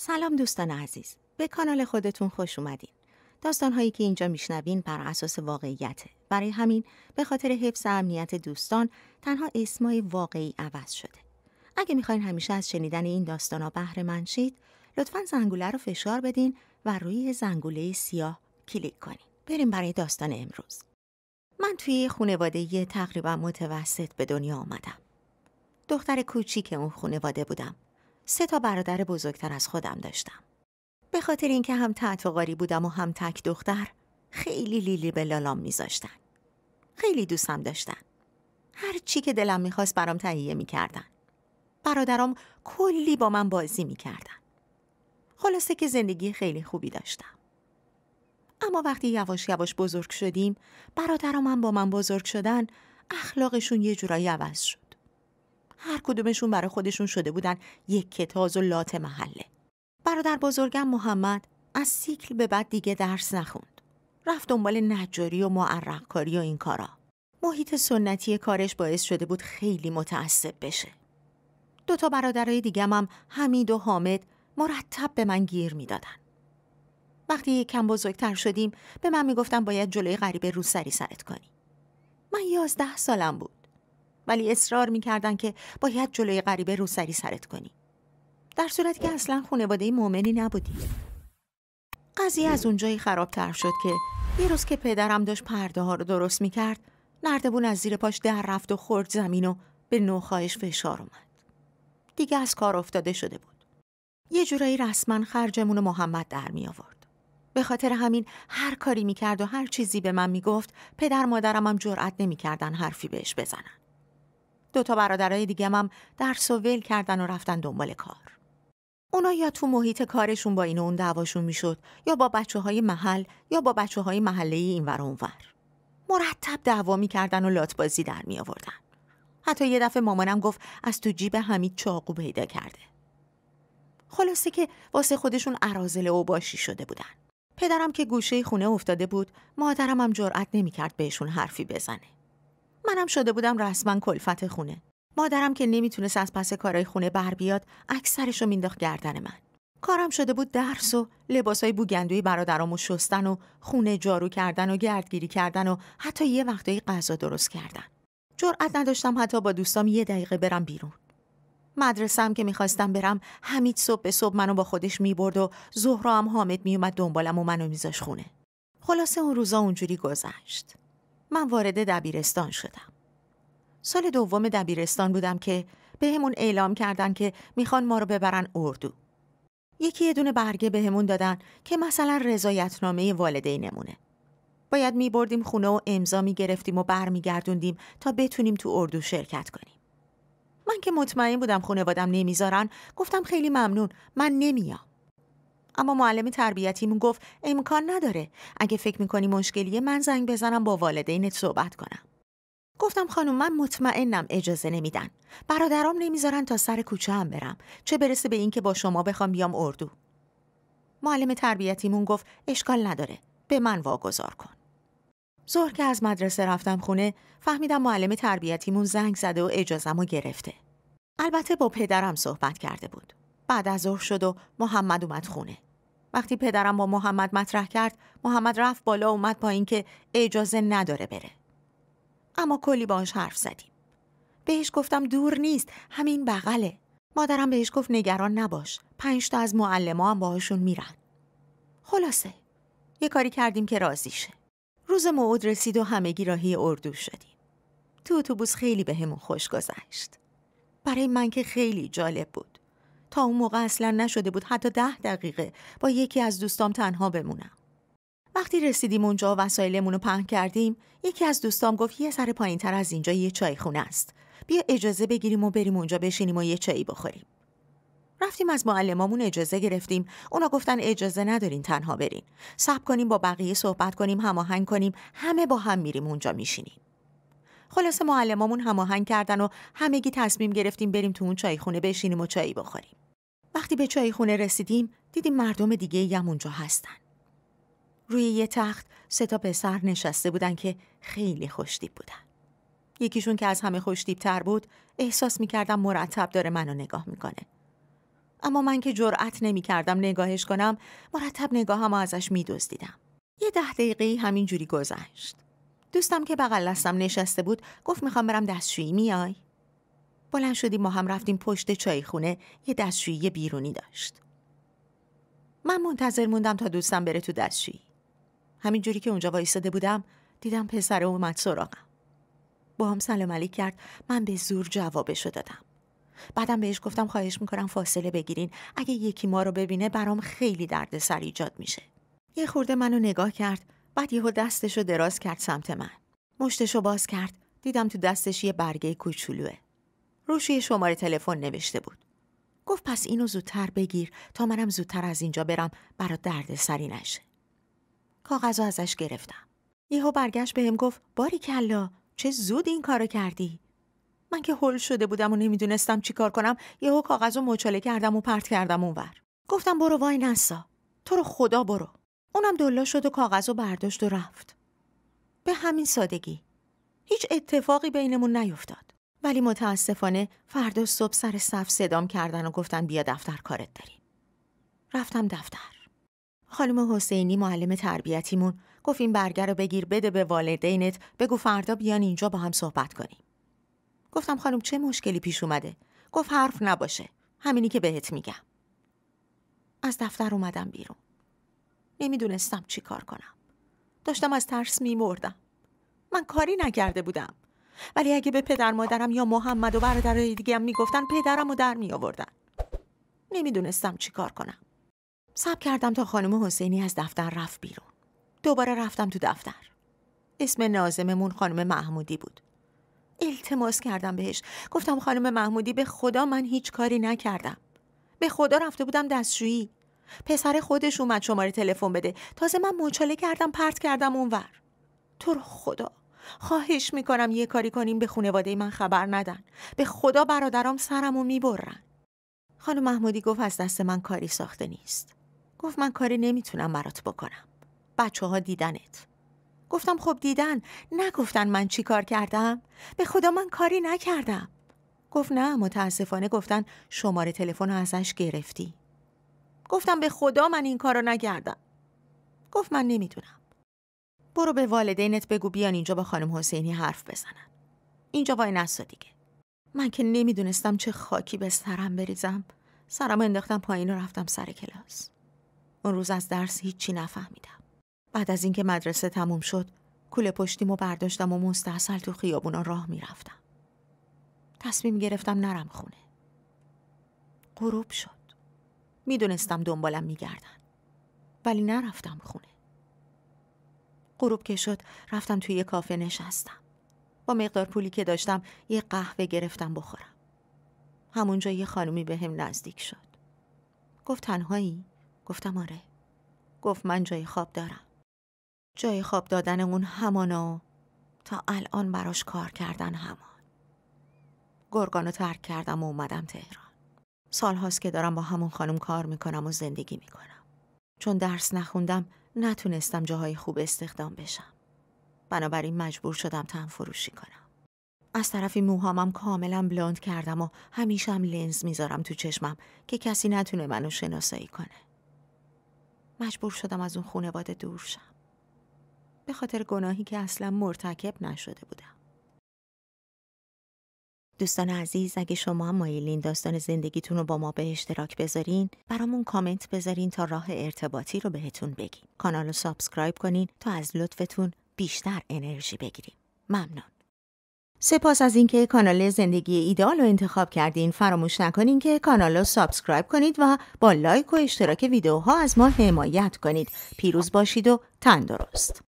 سلام دوستان عزیز به کانال خودتون خوش اومدین داستان هایی که اینجا میشنوین بر اساس واقعیته برای همین به خاطر حفظ امنیت دوستان تنها اسمای واقعی عوض شده اگه میخواین همیشه از شنیدن این داستان ها بهره مند شید لطفا زنگوله رو فشار بدین و روی زنگوله سیاه کلیک کنین بریم برای داستان امروز من توی خانواده تقریبا متوسط به دنیا آمدم دختر کوچیک اون خانواده بودم سه تا برادر بزرگتر از خودم داشتم. به خاطر اینکه هم تحت بودم و هم تک دختر خیلی لیلی به لالام میذاشتن. خیلی دوستم داشتن. هر چی که دلم میخواست برام تهیه میکردن. برادرام کلی با من بازی میکردن. خلاصه که زندگی خیلی خوبی داشتم. اما وقتی یواش یواش بزرگ شدیم برادرامم هم با من بزرگ شدن اخلاقشون یه جورایی عوض شد. هر کدومشون برای خودشون شده بودن یک کتاز و لات محله برادر بزرگم محمد از سیکل به بعد دیگه درس نخوند رفت دنبال نجاری و کاری و این کارا محیط سنتی کارش باعث شده بود خیلی متعصب بشه دو تا برادرای دیگم هم حمید و حامد مرتب به من گیر میدادن وقتی یک کم بزرگتر شدیم به من میگفتن باید جلوی غریب روسری سرت کنی من یازده سالم بود ولی اصرار میکردن که باید جلوی غریبه روسری سرت کنی در صورت که اصلا خانواده مؤمنی نبودی قضیه از اونجایی خرابتر شد که یه روز که پدرم داشت پرده ها رو درست میکرد نردبون از زیر پاش در رفت و خورد زمین و به نوخایش فشار اومد دیگه از کار افتاده شده بود یه جورایی رسما خرجمون محمد در می آورد به خاطر همین هر کاری میکرد و هر چیزی به من میگفت پدر مادرم هم جرأت نمیکردن حرفی بهش بزنن دو تا برادرای دیگه هم درس و ول کردن و رفتن دنبال کار. اونا یا تو محیط کارشون با این و اون دعواشون میشد یا با بچه های محل یا با بچه های محله اینور اونور. مرتب دعوا میکردن و لاتبازی در می آوردن. حتی یه دفعه مامانم گفت از تو جیب حمید چاقو پیدا کرده. خلاصه که واسه خودشون عرازل و باشی شده بودن. پدرم که گوشه خونه افتاده بود، مادرم هم جرأت نمیکرد بهشون حرفی بزنه. منم شده بودم رسما کلفت خونه مادرم که نمیتونست از پس کارای خونه بر بیاد اکثرشو مینداخت گردن من کارم شده بود درس و لباسای بوگندوی برادرامو شستن و خونه جارو کردن و گردگیری کردن و حتی یه وقتایی غذا درست کردن جرأت نداشتم حتی با دوستام یه دقیقه برم بیرون مدرسم که میخواستم برم حمید صبح به صبح منو با خودش میبرد و زهرا هم حامد میومد دنبالم و منو میذاش خونه خلاصه اون روزا اونجوری گذشت من وارد دبیرستان شدم. سال دوم دبیرستان بودم که بهمون به اعلام کردن که میخوان ما رو ببرن اردو. یکی یه دونه برگه بهمون به دادن که مثلا رضایتنامه والدینمونه. باید میبردیم خونه و امضا میگرفتیم و برمیگردوندیم تا بتونیم تو اردو شرکت کنیم. من که مطمئن بودم خونوادم نمیذارن گفتم خیلی ممنون من نمیام. اما معلم تربیتیمون گفت امکان نداره اگه فکر میکنی مشکلیه من زنگ بزنم با والدینت صحبت کنم گفتم خانم من مطمئنم اجازه نمیدن برادرام نمیذارن تا سر کوچه هم برم چه برسه به اینکه با شما بخوام بیام اردو معلم تربیتیمون گفت اشکال نداره به من واگذار کن ظهر که از مدرسه رفتم خونه فهمیدم معلم تربیتیمون زنگ زده و اجازه و گرفته البته با پدرم صحبت کرده بود بعد از ظهر شد و محمد اومد خونه وقتی پدرم با محمد مطرح کرد محمد رفت بالا اومد پایین که اجازه نداره بره اما کلی باش حرف زدیم بهش گفتم دور نیست همین بغله مادرم بهش گفت نگران نباش پنج تا از معلما هم باهاشون میرن خلاصه یه کاری کردیم که راضی شه روز موعود رسید و همگی راهی اردو شدیم تو اتوبوس خیلی بهمون به خوش گذشت برای من که خیلی جالب بود تا اون موقع اصلا نشده بود حتی ده دقیقه با یکی از دوستام تنها بمونم وقتی رسیدیم اونجا وسایلمون رو پهن کردیم یکی از دوستام گفت یه سر پایین تر از اینجا یه چای خونه است بیا اجازه بگیریم و بریم اونجا بشینیم و یه چایی بخوریم رفتیم از معلمامون اجازه گرفتیم اونا گفتن اجازه ندارین تنها برین صبر کنیم با بقیه صحبت کنیم هماهنگ کنیم همه با هم میریم اونجا میشینیم خلاصه معلمامون هماهنگ کردن و همگی تصمیم گرفتیم بریم تو اون چایخونه بشینیم و چای بخوریم وقتی به چایخونه رسیدیم دیدیم مردم دیگه هم اونجا هستن روی یه تخت سه تا پسر نشسته بودن که خیلی خوشدیب بودن یکیشون که از همه خوشتیب تر بود احساس میکردم مرتب داره منو نگاه میکنه اما من که جرأت نمیکردم نگاهش کنم مرتب نگاهم ازش میدزدیدم یه ده دقیقه همینجوری گذشت دوستم که بغل دستم نشسته بود گفت میخوام برم دستشویی میای بلند شدیم ما هم رفتیم پشت چایخونه یه دستشویی بیرونی داشت من منتظر موندم تا دوستم بره تو دستشویی جوری که اونجا وایستاده بودم دیدم پسر اومد سراغم با هم سلام علیک کرد من به زور جوابشو دادم بعدم بهش گفتم خواهش میکنم فاصله بگیرین اگه یکی ما رو ببینه برام خیلی دردسر ایجاد میشه یه خورده منو نگاه کرد بعد یهو دستشو دراز کرد سمت من. رو باز کرد. دیدم تو دستش یه برگه کوچولوه. روش یه شماره تلفن نوشته بود. گفت پس اینو زودتر بگیر تا منم زودتر از اینجا برم برا درد سری نشه. کاغذو ازش گرفتم. یهو برگشت بهم گفت باری کلا چه زود این کارو کردی؟ من که هول شده بودم و نمیدونستم کار کنم یهو کاغذو مچاله کردم و پرت کردم اونور. گفتم برو وای نسا. تو رو خدا برو. اونم دلا شد و کاغذ و برداشت و رفت به همین سادگی هیچ اتفاقی بینمون نیفتاد ولی متاسفانه فردا صبح سر صف صدام کردن و گفتن بیا دفتر کارت داریم رفتم دفتر خانم حسینی معلم تربیتیمون گفت این برگر رو بگیر بده به والدینت بگو فردا بیان اینجا با هم صحبت کنیم گفتم خانم چه مشکلی پیش اومده گفت حرف نباشه همینی که بهت میگم از دفتر اومدم بیرون نمیدونستم چی کار کنم. داشتم از ترس میمردم. من کاری نکرده بودم. ولی اگه به پدر مادرم یا محمد و برادرای دیگه میگفتن پدرم و در می آوردن. نمیدونستم چی کار کنم. سب کردم تا خانم حسینی از دفتر رفت بیرون. دوباره رفتم تو دفتر. اسم نازممون خانم محمودی بود. التماس کردم بهش. گفتم خانم محمودی به خدا من هیچ کاری نکردم. به خدا رفته بودم دستشویی. پسر خودش اومد شماره تلفن بده تازه من مچاله کردم پرت کردم اونور تو رو خدا خواهش میکنم یه کاری کنیم به خونواده من خبر ندن به خدا برادرام سرمو میبرن خانم محمودی گفت از دست من کاری ساخته نیست گفت من کاری نمیتونم برات بکنم بچه ها دیدنت گفتم خب دیدن نگفتن من چی کار کردم به خدا من کاری نکردم گفت نه متاسفانه گفتن شماره تلفن ازش گرفتی گفتم به خدا من این کارو نکردم گفت من نمیدونم برو به والدینت بگو بیان اینجا با خانم حسینی حرف بزنن اینجا وای نسا دیگه من که نمیدونستم چه خاکی به سرم بریزم سرم انداختم پایین و رفتم سر کلاس اون روز از درس هیچی نفهمیدم بعد از اینکه مدرسه تموم شد کوله پشتیمو برداشتم و مستحصل تو خیابونا راه میرفتم تصمیم گرفتم نرم خونه غروب شد میدونستم دنبالم میگردن ولی نرفتم خونه غروب که شد رفتم توی یه کافه نشستم با مقدار پولی که داشتم یه قهوه گرفتم بخورم همونجا یه خانومی به هم نزدیک شد گفت تنهایی؟ گفتم آره گفت من جای خواب دارم جای خواب دادن اون همانا تا الان براش کار کردن همان گرگانو ترک کردم و اومدم تهران سال هاست که دارم با همون خانم کار میکنم و زندگی میکنم. چون درس نخوندم نتونستم جاهای خوب استخدام بشم. بنابراین مجبور شدم تن فروشی کنم. از طرفی موهامم کاملا بلوند کردم و همیشه هم لنز میذارم تو چشمم که کسی نتونه منو شناسایی کنه. مجبور شدم از اون خونواده دور شم. به خاطر گناهی که اصلا مرتکب نشده بودم. دوستان عزیز اگه شما هم مایلین داستان زندگیتون رو با ما به اشتراک بذارین برامون کامنت بذارین تا راه ارتباطی رو بهتون بگیم کانال رو سابسکرایب کنین تا از لطفتون بیشتر انرژی بگیریم ممنون سپاس از اینکه کانال زندگی ایدال رو انتخاب کردین فراموش نکنین که کانال رو سابسکرایب کنید و با لایک و اشتراک ویدیوها از ما حمایت کنید پیروز باشید و تندرست